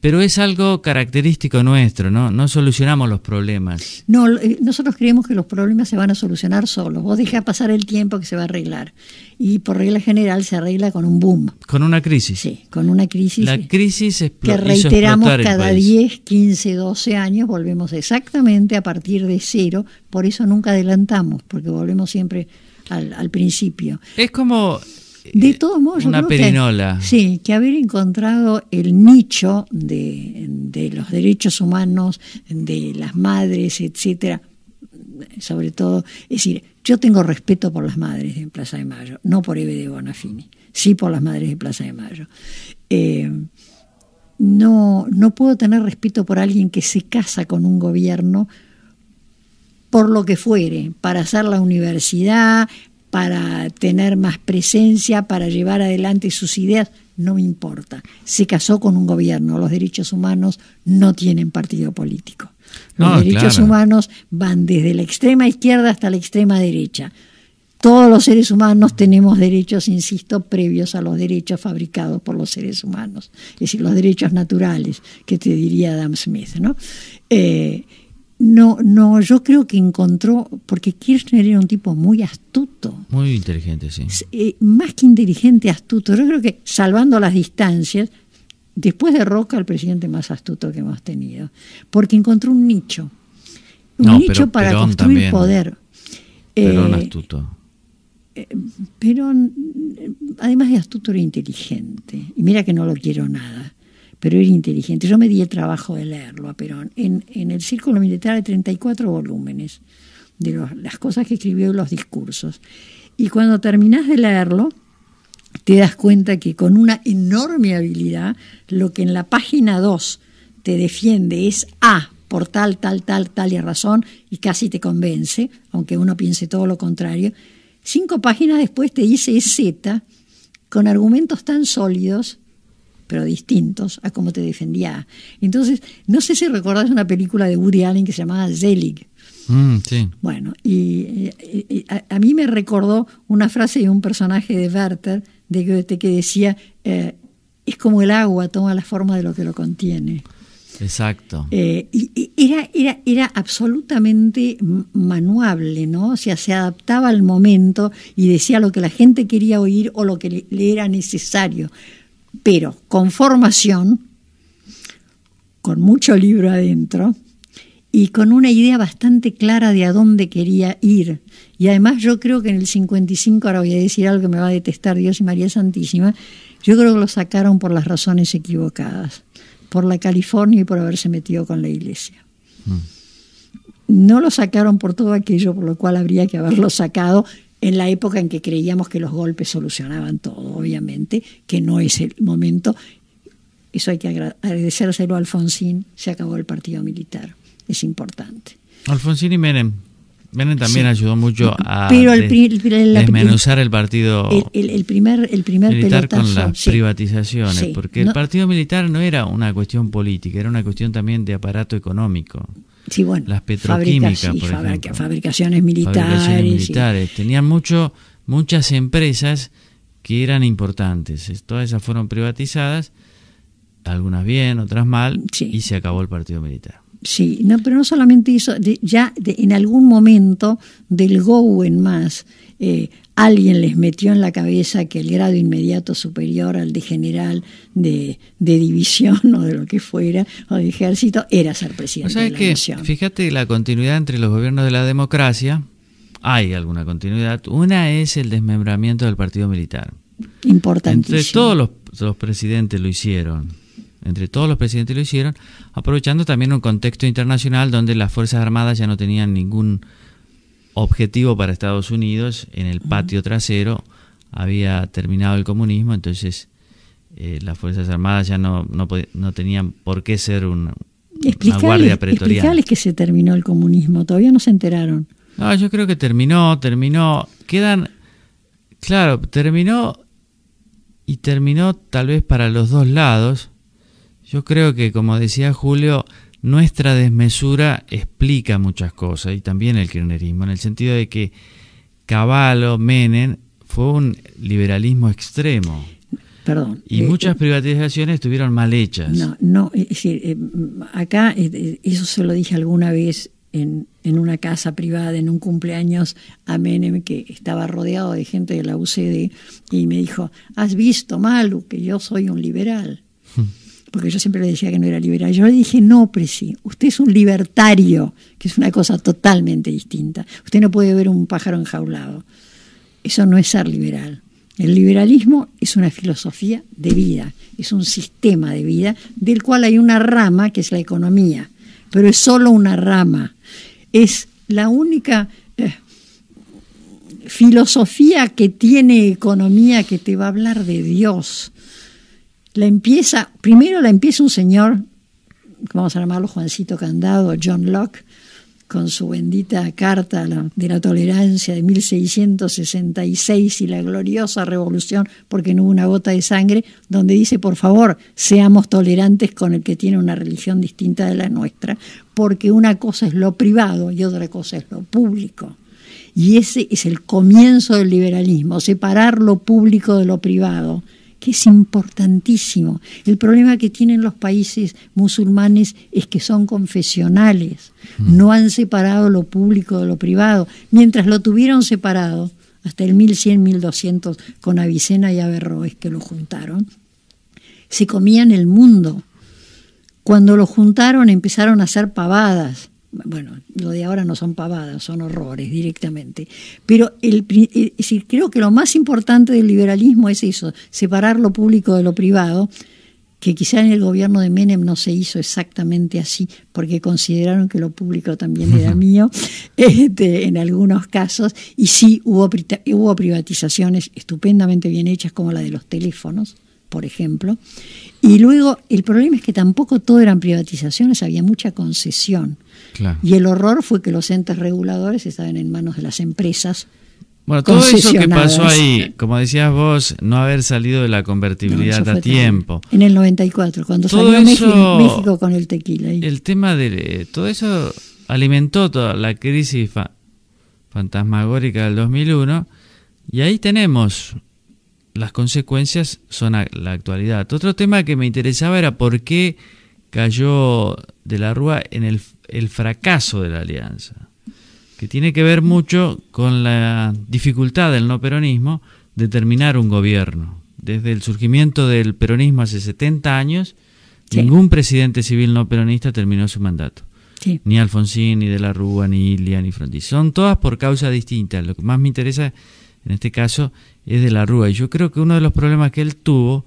pero es algo característico nuestro, ¿no? No solucionamos los problemas. No, eh, nosotros creemos que los problemas se van a solucionar solos. Vos dejás pasar el tiempo que se va a arreglar. Y por regla general se arregla con un boom. Con una crisis. Sí, con una crisis. La crisis Que reiteramos cada 10, 15, 12 años, volvemos exactamente a partir de cero. Por eso nunca adelantamos, porque volvemos siempre al, al principio. Es como de eh, todos modos, una perinola. sí, que haber encontrado el nicho de, los derechos humanos, de las madres, etcétera, sobre todo, es decir, yo tengo respeto por las madres de Plaza de Mayo, no por Eve de Bonafini, sí por las madres de Plaza de Mayo. Eh, no, no puedo tener respeto por alguien que se casa con un gobierno por lo que fuere, para hacer la universidad, para tener más presencia, para llevar adelante sus ideas, no me importa. Se casó con un gobierno, los derechos humanos no tienen partido político. Los ah, derechos humanos van desde la extrema izquierda hasta la extrema derecha. Todos los seres humanos tenemos derechos, insisto, previos a los derechos fabricados por los seres humanos, es decir, los derechos naturales, que te diría Adam Smith, ¿no? Eh, no, no, yo creo que encontró, porque Kirchner era un tipo muy astuto. Muy inteligente, sí. Eh, más que inteligente, astuto. Yo creo que, salvando las distancias, después de Roca, el presidente más astuto que hemos tenido, porque encontró un nicho. Un nicho para construir poder. Pero eh, astuto. Eh, además de astuto, era inteligente. Y mira que no lo quiero nada pero era inteligente. Yo me di el trabajo de leerlo a Perón. En, el Círculo Militar hay 34 volúmenes de las cosas que escribió y los discursos. Y cuando terminas de leerlo, te das cuenta que con una enorme habilidad, lo que en la página 2 te defiende es A, por tal, tal, tal, tal y razón, y casi te convence, aunque uno piense todo lo contrario. Cinco páginas después te dice Z, con argumentos tan sólidos pero distintos a cómo te defendía. Entonces, no sé si recordás una película de Woody Allen que se llamaba Zelig. Mm, sí. Bueno, y, a, mí me recordó una frase de un personaje de Werther de que decía, eh, es como el agua toma la forma de lo que lo contiene. Exacto. Eh, y, era, era, era, absolutamente manuable, ¿no? O sea, se adaptaba al momento y decía lo que la gente quería oír o lo que le era necesario pero con formación, con mucho libro adentro y con una idea bastante clara de a dónde quería ir. Y además yo creo que en el 55, ahora voy a decir algo que me va a detestar Dios y María Santísima, yo creo que lo sacaron por las razones equivocadas, por la California y por haberse metido con la iglesia. Mm. no lo sacaron por todo aquello por lo cual habría que haberlo sacado en la época en que creíamos que los golpes solucionaban todo, obviamente, que no es el momento. Eso hay que agradecérselo a Alfonsín, se acabó el partido militar, es importante. Alfonsín y Menem. Menem también ayudó mucho a el, desmenuzar el partido el, primer, el primer militar con las privatizaciones, porque el partido militar no era una cuestión política, era una cuestión también de aparato económico las petroquímicas, por ejemplo. Fabricaciones militares. Tenían mucho, muchas empresas que eran importantes. Todas esas fueron privatizadas, algunas bien, otras mal, y se acabó el partido militar. Sí, no, pero no solamente eso, ya en algún momento del go en más, eh, alguien les metió en la cabeza que el grado inmediato superior al de general, de, división o de lo que fuera, o de ejército, era ser presidente. Pues, la fíjate la continuidad entre los gobiernos de la democracia, hay alguna continuidad. Una es el desmembramiento del partido militar. Importantísimo. todos los, los presidentes lo hicieron entre todos los presidentes lo hicieron, aprovechando también un contexto internacional donde las Fuerzas Armadas ya no tenían ningún objetivo para Estados Unidos, en el patio trasero había terminado el comunismo, entonces eh, las Fuerzas Armadas ya no, no, tenían por qué ser una, una guardia pretoriana. es que se terminó el comunismo, todavía no se enteraron. No, yo creo que terminó, terminó, quedan, claro, terminó y terminó tal vez para los dos lados, yo creo que, como decía Julio, nuestra desmesura explica muchas cosas y también el kirchnerismo, en el sentido de que Caballo, Menem, fue un liberalismo extremo. Perdón. Y eh, muchas eh, privatizaciones estuvieron mal hechas. No, no, es decir, eh, mm, acá, eso se lo dije alguna vez en, en, una casa privada, en un cumpleaños a Menem, que estaba rodeado de gente de la UCD, y me dijo, has visto, Malu, que yo soy un liberal porque yo siempre le decía que no era liberal. Yo le dije, no, Presi, usted es un libertario, que es una cosa totalmente distinta. Usted no puede ver un pájaro enjaulado. Eso no es ser liberal. El liberalismo es una filosofía de vida, es un sistema de vida del cual hay una rama que es la economía, pero es solo una rama. Es la única eh, filosofía que tiene economía que te va a hablar de Dios, la empieza, primero la empieza un señor, vamos a llamarlo Juancito Candado, John Locke, con su bendita carta de la tolerancia de 1666 y la gloriosa revolución, porque no hubo una gota de sangre, donde dice, por favor, seamos tolerantes con el que tiene una religión distinta de la nuestra, porque una cosa es lo privado y otra cosa es lo público. Y ese es el comienzo del liberalismo, separar lo público de lo privado que es importantísimo. El problema que tienen los países musulmanes es que son confesionales, mm. no han separado lo público de lo privado. Mientras lo tuvieron separado, hasta el 1100, 1200, con Avicena y Averroes que lo juntaron, se comían el mundo. Cuando lo juntaron empezaron a hacer pavadas bueno, lo de ahora no son pavadas, son horrores directamente. Pero creo que lo más importante del liberalismo es eso, separar lo público de lo privado, que quizá en el gobierno de Menem no se hizo exactamente así, porque consideraron que lo público también era mío este, en algunos casos, y sí hubo, hubo privatizaciones estupendamente bien hechas como la de los teléfonos por ejemplo. Y luego el problema es que tampoco todo eran privatizaciones, había mucha concesión. Y el horror fue que los entes reguladores estaban en manos de las empresas. Bueno, todo eso que pasó ahí, como decías vos, no haber salido de la convertibilidad a tiempo. En el 94, cuando salió México, con el tequila. El tema de eh, todo eso alimentó toda la crisis fantasmagórica del 2001 y ahí tenemos las consecuencias son la actualidad. Otro tema que me interesaba era por qué cayó de la Rúa en el, fracaso de la alianza, que tiene que ver mucho con la dificultad del no peronismo de terminar un gobierno. Desde el surgimiento del peronismo hace 70 años, ningún presidente civil no peronista terminó su mandato. Ni Alfonsín, ni de la Rúa, ni Ilia, ni Frontis. Son todas por causas distintas. Lo que más me interesa en este caso es de la Rúa. Y yo creo que uno de los problemas que él tuvo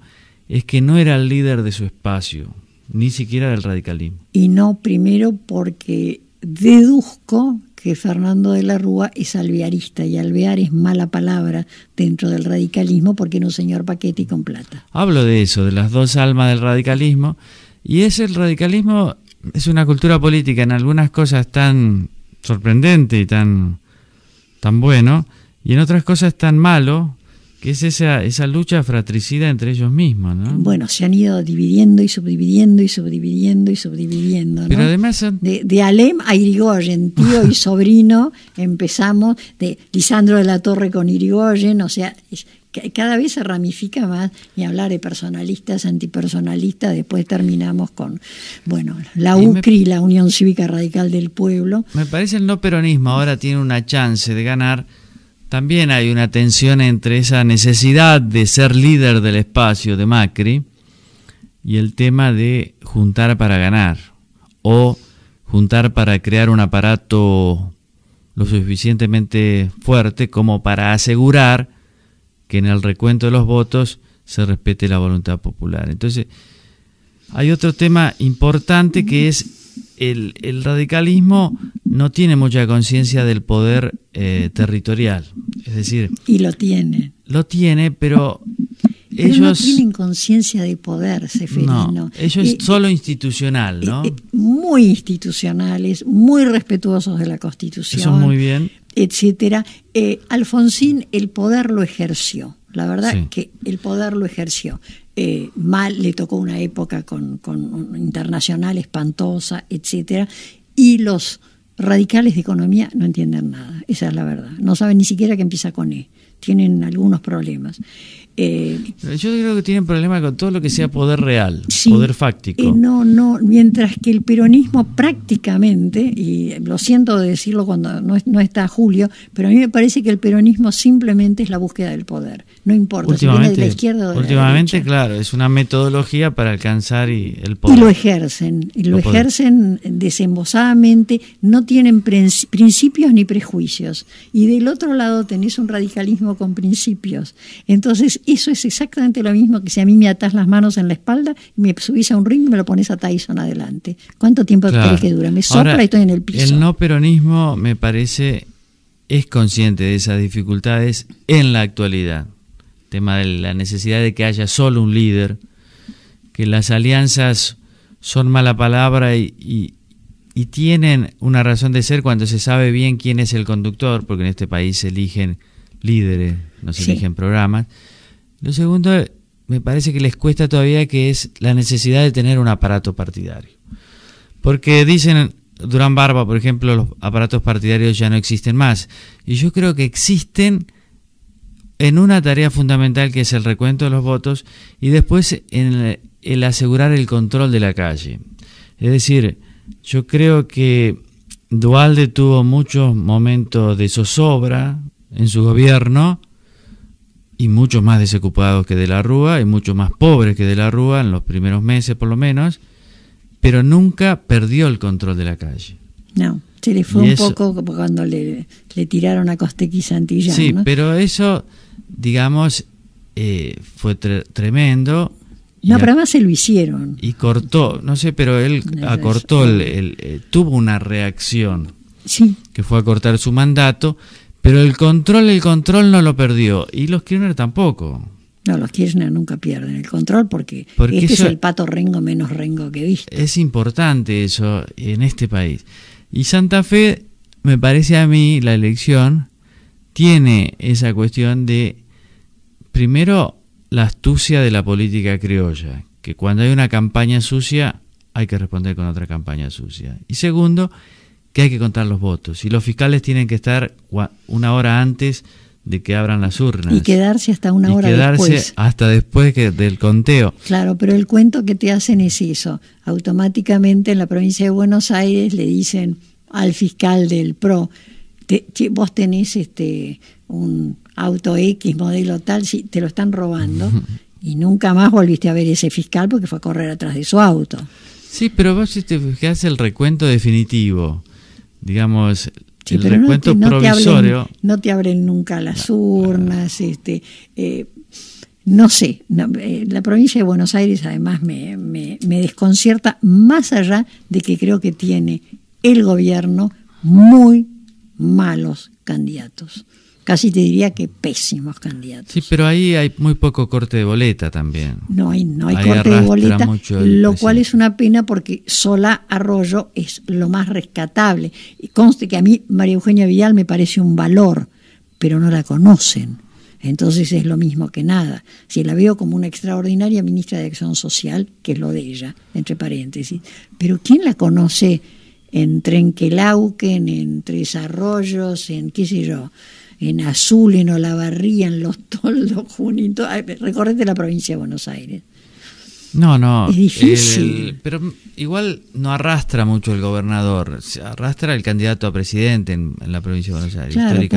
es que no era el líder de su espacio, ni siquiera del radicalismo. Y no primero porque deduzco que Fernando de la Rúa es alvearista y alvear es mala palabra dentro del radicalismo porque no señor paquete y con plata. Hablo de eso, de las dos almas del radicalismo. Y es el radicalismo, es una cultura política en algunas cosas tan sorprendente y tan, tan bueno, y en otras cosas tan malo, que es esa, esa lucha fratricida entre ellos mismos, ¿no? Bueno, se han ido dividiendo y subdividiendo y subdividiendo y subdividiendo, ¿no? Pero además... De, Alem a Irigoyen, tío y sobrino, empezamos, de Lisandro de la Torre con Irigoyen, o sea, cada vez se ramifica más y hablar de personalistas, antipersonalistas, después terminamos con, bueno, la UCRI, la Unión Cívica Radical del Pueblo. Me parece el no peronismo ahora tiene una chance de ganar también hay una tensión entre esa necesidad de ser líder del espacio de Macri y el tema de juntar para ganar o juntar para crear un aparato lo suficientemente fuerte como para asegurar que en el recuento de los votos se respete la voluntad popular. Entonces, hay otro tema importante que es el, el radicalismo no tiene mucha conciencia del poder eh, territorial. Es decir. Y lo tiene. Lo tiene, pero. ellos no tienen conciencia de poder, Seferino. ellos solo institucional, ¿no? muy institucionales, muy respetuosos de la Constitución. Eso muy bien etcétera. Eh, Alfonsín el poder lo ejerció, la verdad que el poder lo ejerció. Eh, mal le tocó una época con, internacional espantosa, etcétera, y los radicales de economía no entienden nada, esa es la verdad. No saben ni siquiera que empieza con E, tienen algunos problemas. Eh, Yo creo que tienen problemas con todo lo que sea poder real, poder fáctico. no, no, mientras que el peronismo prácticamente, y lo siento de decirlo cuando no, no, está Julio, pero a mí me parece que el peronismo simplemente es la búsqueda del poder no importa. Últimamente, de la izquierda o de últimamente claro, es una metodología para alcanzar y, el poder. Y lo ejercen, y lo, ejercen desembosadamente, no tienen principios ni prejuicios. Y del otro lado tenés un radicalismo con principios. Entonces, eso es exactamente lo mismo que si a mí me atás las manos en la espalda, me subís a un ring y me lo pones a Tyson adelante. ¿Cuánto tiempo claro. que dura? Me sopla y estoy en el piso. El no peronismo me parece es consciente de esas dificultades en la actualidad tema de la necesidad de que haya solo un líder, que las alianzas son mala palabra y, y, tienen una razón de ser cuando se sabe bien quién es el conductor, porque en este país se eligen líderes, no se eligen programas. Lo segundo, me parece que les cuesta todavía que es la necesidad de tener un aparato partidario. Porque dicen, Durán Barba, por ejemplo, los aparatos partidarios ya no existen más. Y yo creo que existen en una tarea fundamental que es el recuento de los votos y después en el, asegurar el control de la calle. Es decir, yo creo que Dualde tuvo muchos momentos de zozobra en su gobierno y muchos más desocupados que de la Rúa y mucho más pobres que de la Rúa en los primeros meses por lo menos, pero nunca perdió el control de la calle. No, se le fue un poco cuando le, tiraron a Costequi Santillán. Sí, pero eso digamos, eh, fue tremendo. No, pero además se lo hicieron. Y cortó, no sé, pero él acortó, el, eh, tuvo una reacción. Que fue a cortar su mandato, pero el control, el control no lo perdió. Y los Kirchner tampoco. No, los Kirchner nunca pierden el control porque, porque este es el pato rengo menos rengo que viste. Es importante eso en este país. Y Santa Fe, me parece a mí, la elección, tiene esa cuestión de, primero, la astucia de la política criolla, que cuando hay una campaña sucia hay que responder con otra campaña sucia. Y segundo, que hay que contar los votos. Y los fiscales tienen que estar una hora antes de que abran las urnas. Y quedarse hasta una hora quedarse después. hasta después que, del conteo. Claro, pero el cuento que te hacen es eso. Automáticamente en la provincia de Buenos Aires le dicen al fiscal del PRO, vos tenés este, un auto X modelo tal, si te lo están robando, y nunca más volviste a ver ese fiscal porque fue a correr atrás de su auto. Sí, pero vos si te fijás el recuento definitivo, digamos, el recuento no provisorio... no te abren nunca las urnas, este... Eh, no sé, eh, la provincia de Buenos Aires además me, desconcierta más allá de que creo que tiene el gobierno muy malos candidatos. Casi te diría que pésimos candidatos. Sí, pero ahí hay muy poco corte de boleta también. No hay, corte de boleta, lo cual es una pena porque Sola Arroyo es lo más rescatable. Y conste que a mí María Eugenia Vidal me parece un valor, pero no la conocen. Entonces es lo mismo que nada. Si la veo como una extraordinaria ministra de Acción Social, que es lo de ella, entre paréntesis, pero ¿quién la conoce en Trenquelauquen, en Tres Arroyos, en qué sé yo, en Azul, en Olavarría, en Los Toldos, Junito... recorrete la provincia de Buenos Aires. No, no. Es difícil. pero igual no arrastra mucho el gobernador, se arrastra el candidato a presidente en, la provincia de Buenos Aires. Claro,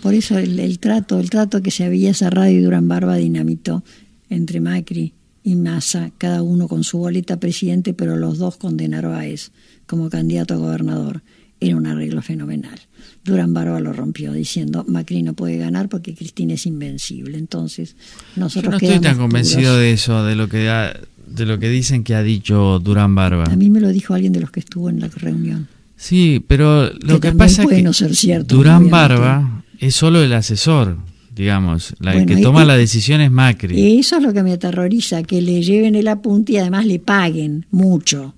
por eso, el, trato, el trato que se había cerrado y duran Barba dinamito entre Macri y Massa, cada uno con su boleta presidente, pero los dos condenaron a eso como candidato a gobernador. Era un arreglo fenomenal. Durán Barba lo rompió diciendo Macri no puede ganar porque Cristina es invencible. Entonces, nosotros no estoy tan convencido de eso, de lo que de lo que dicen que ha dicho Durán Barba. A mí me lo dijo alguien de los que estuvo en la reunión. Sí, pero lo que, pasa es que no cierto, Durán Barba es solo el asesor, digamos, la que toma la decisión es Macri. Eso es lo que me aterroriza, que le lleven el apunte y además le paguen mucho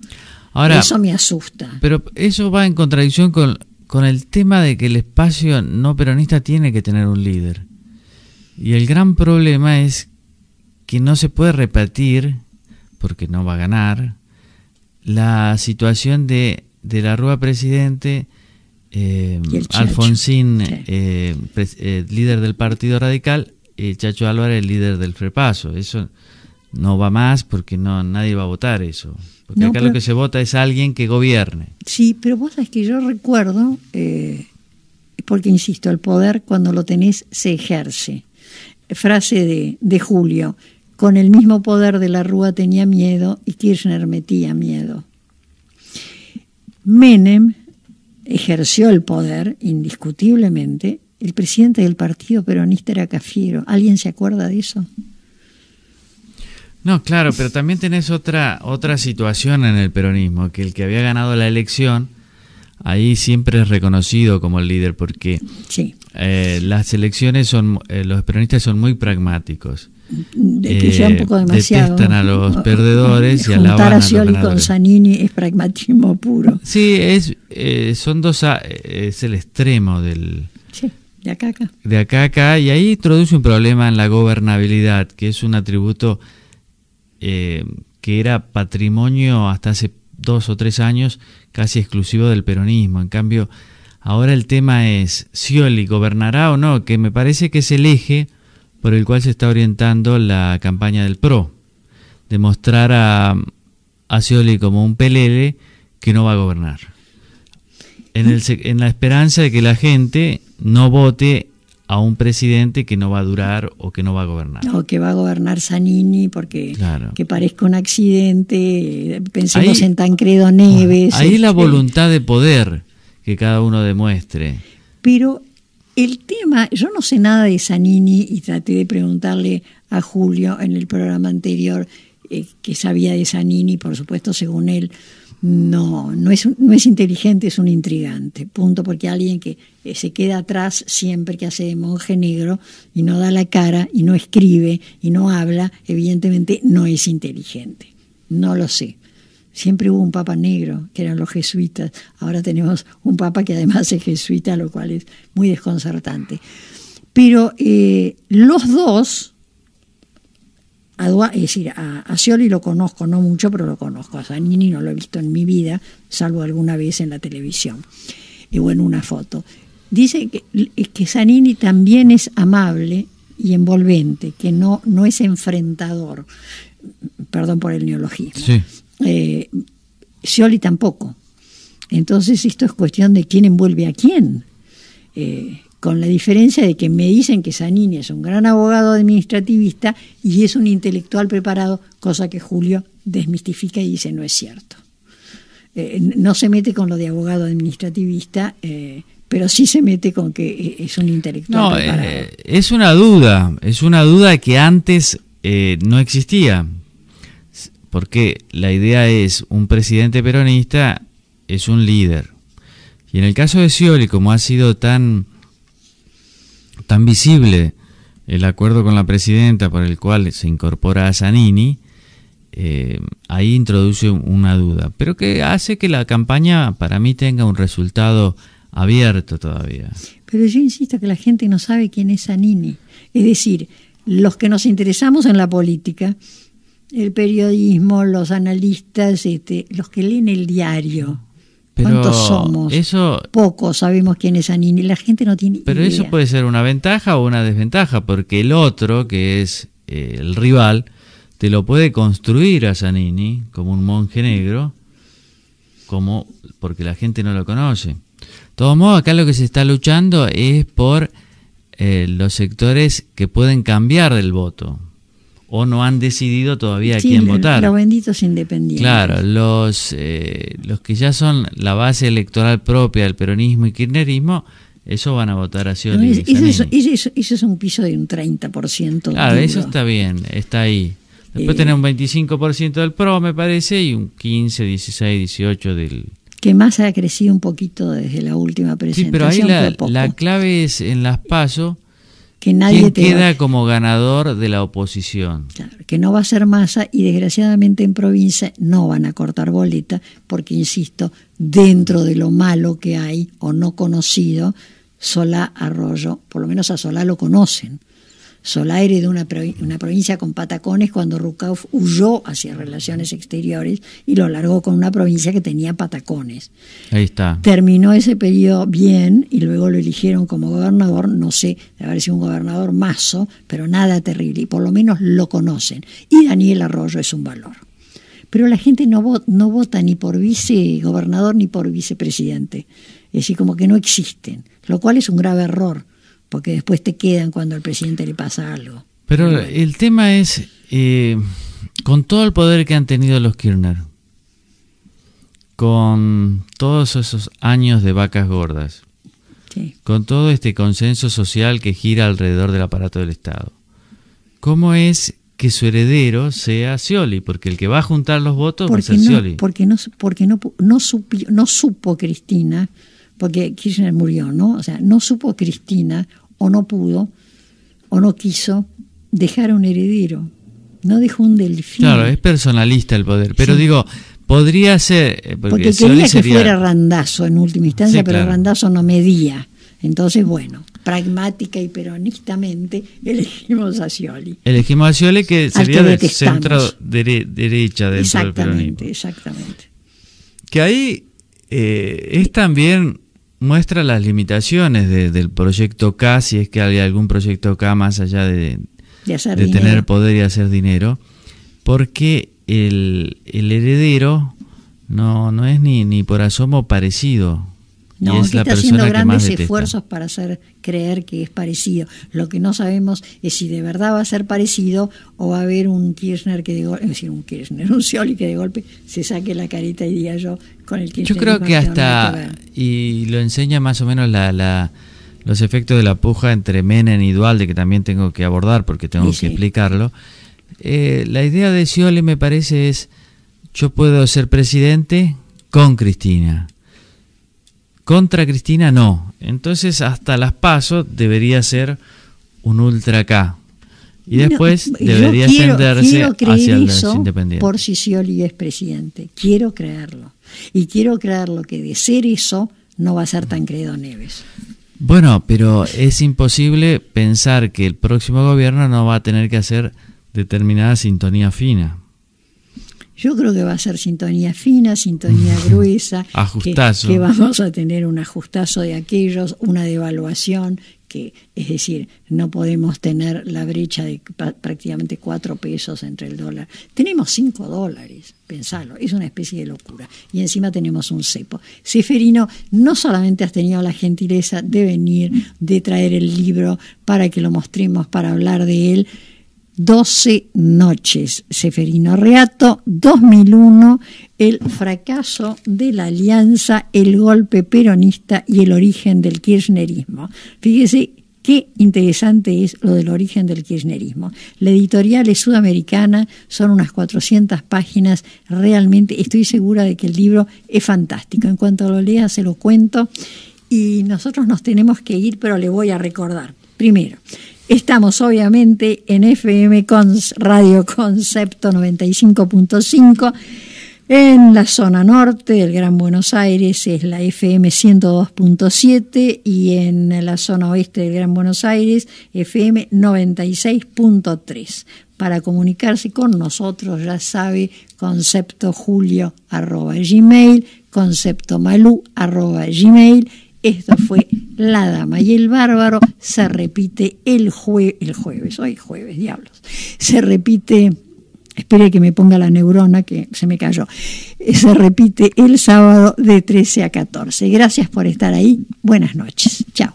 eso me asusta. Pero eso va en contradicción con, el tema de que el espacio no peronista tiene que tener un líder. Y el gran problema es que no se puede repetir, porque no va a ganar, la situación de, la Rúa presidente, eh, Alfonsín, eh, eh, líder del Partido Radical, y Chacho Álvarez, líder del Frepaso. Eso no va más porque no nadie va a votar eso. Porque acá lo que se vota es alguien que gobierne. Sí, pero vos sabés que yo recuerdo, eh, porque insisto, el poder cuando lo tenés se ejerce. Frase de, de Julio, con el mismo poder de la Rúa tenía miedo y Kirchner metía miedo. Menem ejerció el poder indiscutiblemente. El presidente del partido peronista era Cafiero. ¿Alguien se acuerda de eso? No, claro, pero también tenés otra, otra situación en el peronismo, que el que había ganado la elección, ahí siempre es reconocido como el líder, porque eh, las elecciones son, eh, los peronistas son muy pragmáticos. De que eh, un poco demasiado. Detestan a los perdedores y Juntar a con Zanini es pragmatismo puro. Sí, es, eh, son dos, es el extremo del... Sí. De acá acá. De acá acá, y ahí introduce un problema en la gobernabilidad, que es un atributo eh, que era patrimonio hasta hace dos o tres años casi exclusivo del peronismo. En cambio, ahora el tema es, ¿Scioli gobernará o no? Que me parece que es el eje por el cual se está orientando la campaña del PRO. Demostrar a, a Scioli como un pelele que no va a gobernar. en la esperanza de que la gente no vote a un presidente que no va a durar o que no va a gobernar. O que va a gobernar Sanini porque que parezca un accidente, pensemos en Tancredo Neves. Ahí la este. voluntad de poder que cada uno demuestre. Pero el tema, yo no sé nada de Sanini y traté de preguntarle a Julio en el programa anterior eh, que sabía de Sanini por supuesto, según él, no, no es, no es inteligente, es un intrigante. Punto, porque alguien que eh, se queda atrás siempre que hace de monje negro y no da la cara y no escribe y no habla, evidentemente no es inteligente. No lo sé. Siempre hubo un papa negro, que eran los jesuitas. Ahora tenemos un papa que además es jesuita, lo cual es muy desconcertante. Pero eh, los dos, a es decir, a, Scioli lo conozco, no mucho, pero lo conozco. A Zanini no lo he visto en mi vida, salvo alguna vez en la televisión eh, o en una foto. Dice que, eh, que Zanini también es amable y envolvente, que no, no es enfrentador. Perdón por el neologismo. Sí. Eh, Scioli tampoco. Entonces esto es cuestión de quién envuelve a quién con la diferencia de que me dicen que Zanini es un gran abogado administrativista y es un intelectual preparado, cosa que Julio desmistifica y dice no es cierto. Eh, no se mete con lo de abogado administrativista, eh, pero sí se mete con que e, es un intelectual. preparado. Eh, es una duda, es una duda que antes no existía, porque la idea es un presidente peronista es un líder. Y en el caso de Scioli, como ha sido tan tan visible el acuerdo con la presidenta por el cual se incorpora a Zanini, eh, ahí introduce una duda, pero que hace que la campaña para mí tenga un resultado abierto todavía. Pero yo insisto que la gente no sabe quién es Zanini. Es decir, los que nos interesamos en la política, el periodismo, los analistas, este, los que leen el diario, pero somos? Eso, sabemos quién es Anini. La gente no tiene Pero eso puede ser una ventaja o una desventaja, porque el otro, que es eh, el rival, te lo puede construir a Sanini como un monje negro, como porque la gente no lo conoce. De todos modos, acá lo que se está luchando es por eh, los sectores que pueden cambiar el voto o no han decidido todavía quién votar. Los benditos independientes. Claro, los, eh, los que ya son la base electoral propia del peronismo y kirchnerismo, eso van a votar a Scioli. y eso, es un piso de un 30%. Claro, eso está bien, está ahí. Después eh, tener un 25% del PRO, me parece, y un 15, 16, 18 del... Que más ha crecido un poquito desde la última presentación. Sí, pero ahí la, clave es en las pasos que nadie queda como ganador de la oposición? Claro, que no va a ser masa y desgraciadamente en provincia no van a cortar boleta porque, insisto, dentro de lo malo que hay o no conocido, Solá Arroyo, por lo menos a Solá lo conocen. Solaire de una, provincia con patacones cuando Rukauf huyó hacia relaciones exteriores y lo largó con una provincia que tenía patacones. Ahí está. Terminó ese periodo bien y luego lo eligieron como gobernador, no sé, de haber un gobernador mazo, pero nada terrible y por lo menos lo conocen. Y Daniel Arroyo es un valor. Pero la gente no, vota, no vota ni por vicegobernador ni por vicepresidente. Es decir, como que no existen, lo cual es un grave error porque después te quedan cuando al presidente le pasa algo. Pero el tema es, eh, con todo el poder que han tenido los Kirchner, con todos esos años de vacas gordas, con todo este consenso social que gira alrededor del aparato del Estado, ¿cómo es que su heredero sea Scioli, porque el que va a juntar los votos porque va a ser no, Scioli. Porque, no, porque no, no, no supo Cristina porque Kirchner murió, ¿no? O sea, no supo Cristina, o no pudo, o no quiso dejar a un heredero. No dejó un delfín. Claro, es personalista el poder, pero digo, podría ser. Eh, porque, quería que fuera Randazo en última instancia, pero Randazo no medía. Entonces, bueno, pragmática y peronistamente elegimos a Scioli. Elegimos a Scioli que sería de centro derecha de del Exactamente, exactamente. Que ahí eh, es también muestra las limitaciones del proyecto K, si es que hay algún proyecto K más allá de, tener poder y hacer dinero, porque el, el heredero no, no es ni, ni por asomo parecido. No, es que está haciendo grandes esfuerzos para hacer creer que es parecido. Lo que no sabemos es si de verdad va a ser parecido o va a haber un Kirchner que de golpe, es decir, un Kirchner, un Scioli que de golpe se saque la carita y diga yo, yo creo que hasta, y lo enseña más o menos la, la, los efectos de la puja entre Menem y Dualde, que también tengo que abordar porque tengo que explicarlo. Eh, la idea de Scioli me parece es, yo puedo ser presidente con Cristina. Contra Cristina no. Entonces hasta las pasos debería ser un ultra K, y después debería quiero, quiero hacia Por si Scioli es presidente. Quiero creerlo. Y quiero creerlo que de ser eso no va a ser tan credo Neves. Bueno, pero es imposible pensar que el próximo gobierno no va a tener que hacer determinada sintonía fina. Yo creo que va a ser sintonía fina, sintonía gruesa, ajustazo. que, vamos a tener un ajustazo de aquellos, una devaluación que es decir, no podemos tener la brecha de prácticamente cuatro pesos entre el dólar. Tenemos cinco dólares, pensalo, es una especie de locura. Y encima tenemos un cepo. Seferino, no solamente has tenido la gentileza de venir, de traer el libro para que lo mostremos, para hablar de él, 12 noches. Seferino Reato, 2001, el fracaso de la alianza, el golpe peronista y el origen del kirchnerismo. Fíjese Qué interesante es lo del origen del kirchnerismo. La editorial es sudamericana, son unas 400 páginas, realmente estoy segura de que el libro es fantástico. En cuanto lo lea se lo cuento y nosotros nos tenemos que ir, pero le voy a recordar. Primero, Estamos obviamente en FM Radio Concepto 95.5 en la zona norte del Gran Buenos Aires es la FM 102.7 y en la zona oeste del Gran Buenos Aires FM 96.3. Para comunicarse con nosotros, ya sabe, julio arroba gmail, conceptomalu arroba gmail esto fue La Dama y el Bárbaro. Se repite el, jue el jueves, hoy jueves, diablos. Se repite, espere que me ponga la neurona que se me cayó. Eh, se repite el sábado de 13 a 14. Gracias por estar ahí. Buenas noches. Chao.